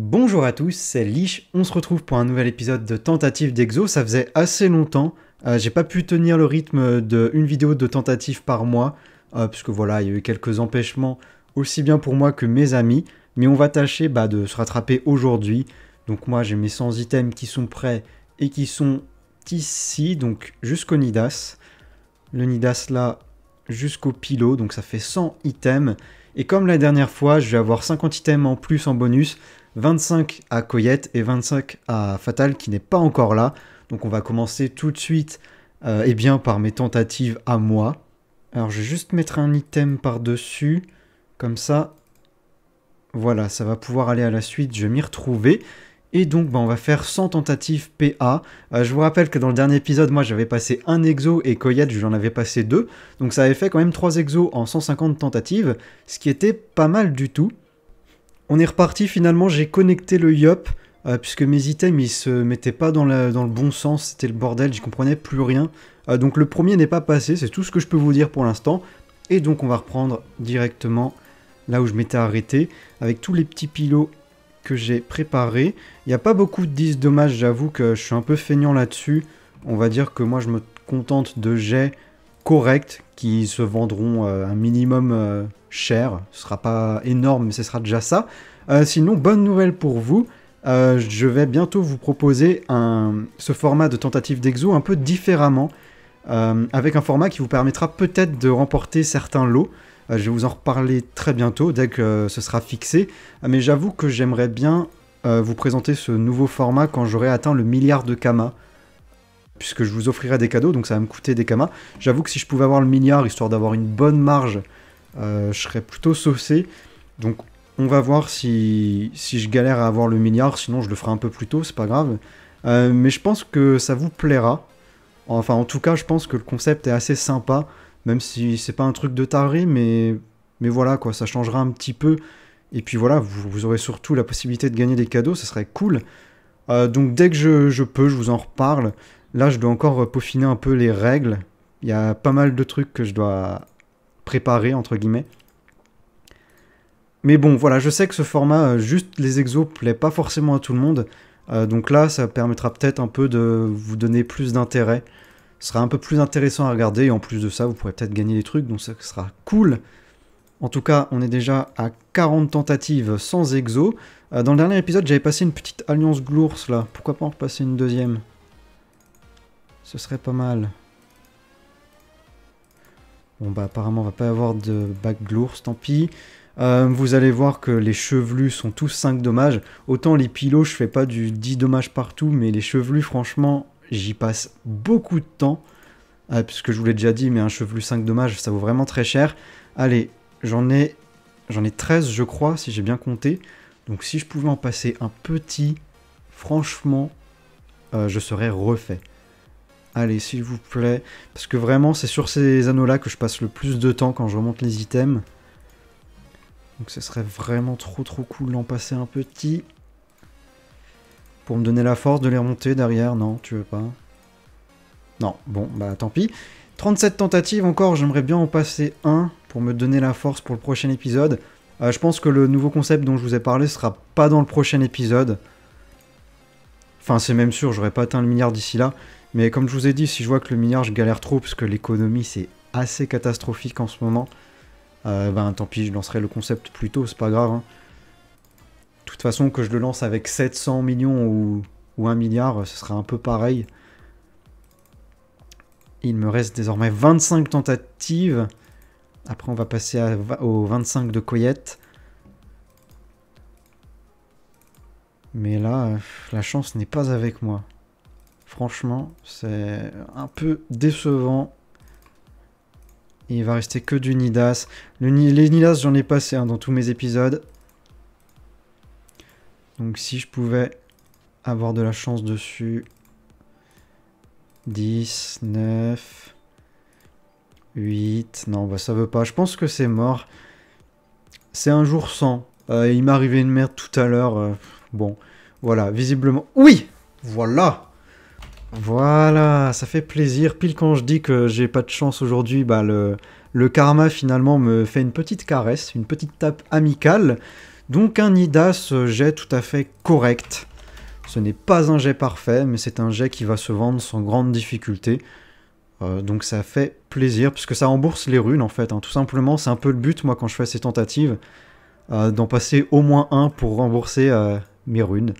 Bonjour à tous, c'est Lich, on se retrouve pour un nouvel épisode de Tentative d'Exo, ça faisait assez longtemps, euh, j'ai pas pu tenir le rythme d'une vidéo de tentative par mois, parce euh, puisque voilà, il y a eu quelques empêchements, aussi bien pour moi que mes amis, mais on va tâcher bah, de se rattraper aujourd'hui, donc moi j'ai mes 100 items qui sont prêts et qui sont ici, donc jusqu'au Nidas, le Nidas là jusqu'au pilot donc ça fait 100 items, et comme la dernière fois, je vais avoir 50 items en plus en bonus, 25 à Coyette et 25 à Fatal qui n'est pas encore là. Donc on va commencer tout de suite euh, eh bien, par mes tentatives à moi. Alors je vais juste mettre un item par-dessus, comme ça, voilà, ça va pouvoir aller à la suite, je vais m'y retrouver. Et donc, bah, on va faire 100 tentatives PA. Euh, je vous rappelle que dans le dernier épisode, moi, j'avais passé un exo et Coyette, j'en avais passé deux. Donc, ça avait fait quand même 3 exos en 150 tentatives, ce qui était pas mal du tout. On est reparti finalement, j'ai connecté le yop, euh, puisque mes items ils se mettaient pas dans, le bon sens, c'était le bordel, j'y comprenais plus rien. Euh, donc le premier n'est pas passé, c'est tout ce que je peux vous dire pour l'instant. Et donc on va reprendre directement là où je m'étais arrêté, avec tous les petits pilots que j'ai préparés. Il n'y a pas beaucoup de 10 dommages, j'avoue que je suis un peu feignant là-dessus. On va dire que moi je me contente de jets correct, qui se vendront euh, un minimum euh, cher. Ce sera pas énorme, mais ce sera déjà ça. Euh, sinon, bonne nouvelle pour vous. je vais bientôt vous proposer ce format de tentative d'exo un peu différemment, avec un format qui vous permettra peut-être de remporter certains lots. je vais vous en reparler très bientôt, dès que ce sera fixé. Mais j'avoue que j'aimerais bien vous présenter ce nouveau format quand j'aurai atteint le milliard de Kama puisque je vous offrirai des cadeaux, donc ça va me coûter des kamas. J'avoue que si je pouvais avoir le milliard, histoire d'avoir une bonne marge, euh, je serais plutôt saucé. Donc on va voir si, si je galère à avoir le milliard, sinon je le ferai un peu plus tôt, c'est pas grave. Euh, mais je pense que ça vous plaira. Enfin, en tout cas, je pense que le concept est assez sympa, même si c'est pas un truc de taré, mais, mais voilà, quoi, ça changera un petit peu. Et puis voilà, vous, aurez surtout la possibilité de gagner des cadeaux, ça serait cool. Euh, donc dès que je, je, peux, je vous en reparle. Là, je dois encore peaufiner un peu les règles. Il y a pas mal de trucs que je dois préparer, entre guillemets. Mais bon, voilà, je sais que ce format, euh, juste les exos, plaît pas forcément à tout le monde. Euh, donc là, ça permettra peut-être un peu de vous donner plus d'intérêt. Ce sera un peu plus intéressant à regarder. Et en plus de ça, vous pourrez peut-être gagner des trucs. Donc ça sera cool. En tout cas, on est déjà à 40 tentatives sans exo. Euh, dans le dernier épisode, j'avais passé une petite alliance glours là. Pourquoi pas en repasser une deuxième ce serait pas mal. Bon bah apparemment on va pas avoir de bac tant pis. Euh, vous allez voir que les chevelus sont tous 5 dommages. Autant les pilots, je fais pas du 10 dommages partout, mais les chevelus, franchement, j'y passe beaucoup de temps. Ah, puisque je vous l'ai déjà dit, mais un chevelu 5 dommages, ça vaut vraiment très cher. Allez, j'en ai, j'en ai 13, je crois, si j'ai bien compté. Donc si je pouvais en passer un petit, franchement, euh, je serais refait. Allez, s'il vous plaît. Parce que vraiment, c'est sur ces anneaux-là que je passe le plus de temps quand je remonte les items. Donc ce serait vraiment trop trop cool d'en passer un petit. Pour me donner la force de les remonter derrière. Non, tu veux pas Non, bon, bah tant pis. 37 tentatives encore, j'aimerais bien en passer un pour me donner la force pour le prochain épisode. Euh, je pense que le nouveau concept dont je vous ai parlé sera pas dans le prochain épisode. Enfin, c'est même sûr, j'aurais pas atteint le milliard d'ici là. Mais comme je vous ai dit, si je vois que le milliard, je galère trop parce que l'économie, c'est assez catastrophique en ce moment, euh, ben tant pis, je lancerai le concept plus tôt, c'est pas grave. Hein. De toute façon, que je le lance avec 700 millions ou, 1 milliard, ce sera un peu pareil. Il me reste désormais 25 tentatives. Après, on va passer aux 25 de Coyette. Mais là, euh, la chance n'est pas avec moi. Franchement, c'est un peu décevant. Il va rester que du Nidas. Le, les Nidas, j'en ai passé un hein, dans tous mes épisodes. Donc si je pouvais avoir de la chance dessus. 10, 9, 8. Non, bah ça veut pas. Je pense que c'est mort. C'est un jour sans. Euh, il m'est arrivé une merde tout à l'heure. Euh, bon, voilà, visiblement. Oui Voilà voilà, ça fait plaisir. Pile quand je dis que j'ai pas de chance aujourd'hui, bah le, karma finalement me fait une petite caresse, une petite tape amicale. Donc un ce jet tout à fait correct. Ce n'est pas un jet parfait, mais c'est un jet qui va se vendre sans grande difficulté. Euh, donc ça fait plaisir, puisque ça rembourse les runes en fait. Hein. Tout simplement, c'est un peu le but, moi, quand je fais ces tentatives, euh, d'en passer au moins un pour rembourser euh, mes runes.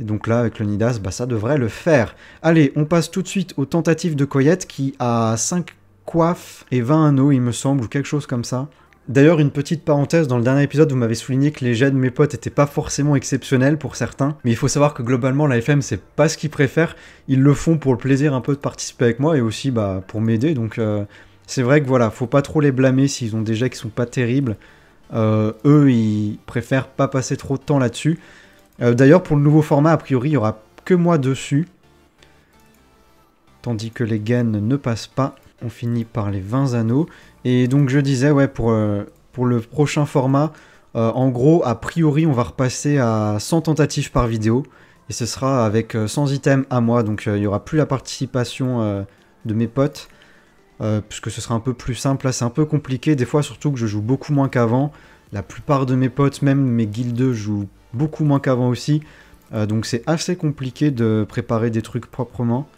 Et donc là, avec le Nidas, bah, ça devrait le faire. Allez, on passe tout de suite aux tentatives de Coyette qui a 5 coiffes et 20 anneaux, il me semble, ou quelque chose comme ça. D'ailleurs, une petite parenthèse, dans le dernier épisode, vous m'avez souligné que les jets de mes potes n'étaient pas forcément exceptionnels pour certains, mais il faut savoir que globalement, la FM, c'est pas ce qu'ils préfèrent. Ils le font pour le plaisir un peu de participer avec moi et aussi bah, pour m'aider, donc euh, c'est vrai que voilà, faut pas trop les blâmer s'ils ont des jets qui sont pas terribles. Euh, eux, ils préfèrent pas passer trop de temps là-dessus. Euh, d'ailleurs, pour le nouveau format, a priori, il n'y aura que moi dessus. Tandis que les gains ne passent pas. On finit par les 20 anneaux. Et donc, je disais, ouais, pour, euh, pour le prochain format, euh, en gros, a priori, on va repasser à 100 tentatives par vidéo. Et ce sera avec 100 items à moi. Donc, il n'y aura plus la participation de mes potes. puisque ce sera un peu plus simple. Là, c'est un peu compliqué. Des fois, surtout que je joue beaucoup moins qu'avant. La plupart de mes potes, même mes guildes, jouent beaucoup moins qu'avant aussi. Euh, donc c'est assez compliqué de préparer des trucs proprement.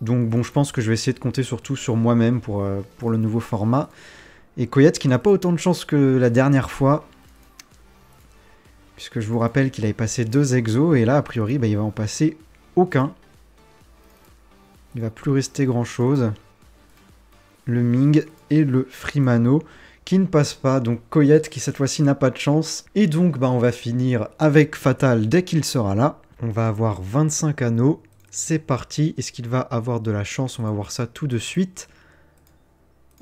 Donc bon, je pense que je vais essayer de compter surtout sur moi-même pour, euh, pour le nouveau format. Et Coyette qui n'a pas autant de chance que la dernière fois. Puisque je vous rappelle qu'il avait passé deux exos et là, a priori, bah, il va en passer aucun. Il va plus rester grand-chose. Le Ming et le Frimano qui ne passe pas, donc Coyette qui cette fois-ci n'a pas de chance, et donc bah, on va finir avec Fatal dès qu'il sera là. On va avoir 25 anneaux, c'est parti, est-ce qu'il va avoir de la chance On va voir ça tout de suite.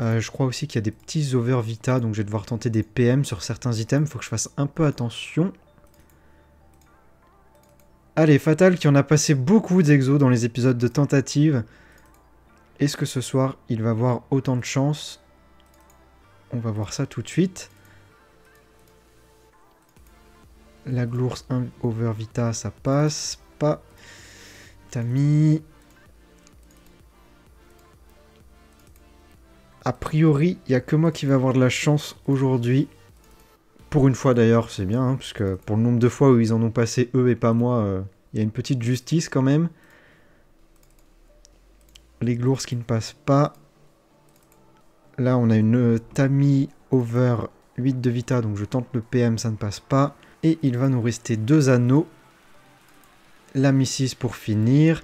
Euh, je crois aussi qu'il y a des petits over vita, donc je vais devoir tenter des PM sur certains items, faut que je fasse un peu attention. Allez, Fatal qui en a passé beaucoup d'exos dans les épisodes de tentatives. Est-ce que ce soir, il va avoir autant de chance on va voir ça tout de suite. La glourse over vita, ça passe. Pas. Tami. A priori, il n'y a que moi qui vais avoir de la chance aujourd'hui. Pour une fois d'ailleurs, c'est bien, hein, parce que pour le nombre de fois où ils en ont passé eux et pas moi, il euh, y a une petite justice quand même. Les glours qui ne passent pas. Là, on a une Tami over 8 de Vita, donc je tente le PM, ça ne passe pas. Et il va nous rester deux anneaux. La Missis pour finir,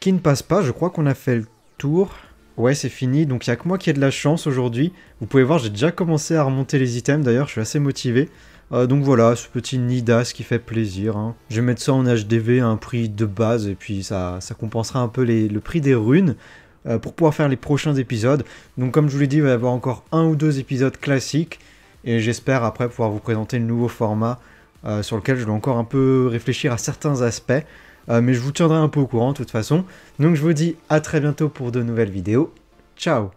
qui ne passe pas. Je crois qu'on a fait le tour. Ouais, c'est fini, donc il n'y a que moi qui ai de la chance aujourd'hui. Vous pouvez voir, j'ai déjà commencé à remonter les items, d'ailleurs, je suis assez motivé. Euh, donc voilà, ce petit Nidas qui fait plaisir. Hein. Je vais mettre ça en HDV à un prix de base, et puis ça, compensera un peu le prix des runes. Euh, pour pouvoir faire les prochains épisodes. Donc comme je vous l'ai dit, il va y avoir encore un ou deux épisodes classiques et j'espère après pouvoir vous présenter le nouveau format euh, sur lequel je dois encore un peu réfléchir à certains aspects. Euh, mais je vous tiendrai un peu au courant de toute façon. Donc je vous dis à très bientôt pour de nouvelles vidéos. Ciao